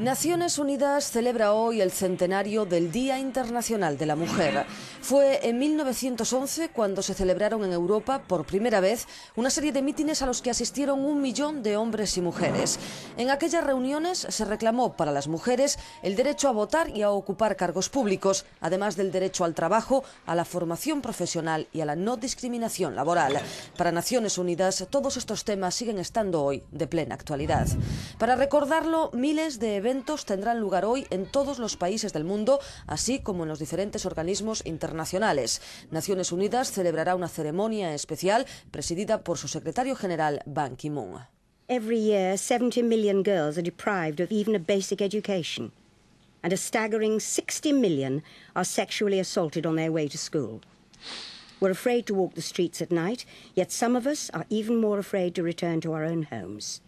Naciones Unidas celebra hoy el centenario del Día Internacional de la Mujer. Fue en 1911 cuando se celebraron en Europa por primera vez una serie de mítines a los que asistieron un millón de hombres y mujeres. En aquellas reuniones se reclamó para las mujeres el derecho a votar y a ocupar cargos públicos, además del derecho al trabajo, a la formación profesional y a la no discriminación laboral. Para Naciones Unidas todos estos temas siguen estando hoy de plena actualidad. Para recordarlo, miles de eventos eventos tendrán lugar hoy en todos los países del mundo, así como en los diferentes organismos internacionales. Naciones Unidas celebrará una ceremonia especial presidida por su secretario general Ban Ki-moon. Every year, 70 million girls are deprived of even a basic education, and a staggering 60 million are sexually assaulted on their way to school. We're afraid to walk the streets at night, yet some of us are even more afraid to return to our own homes.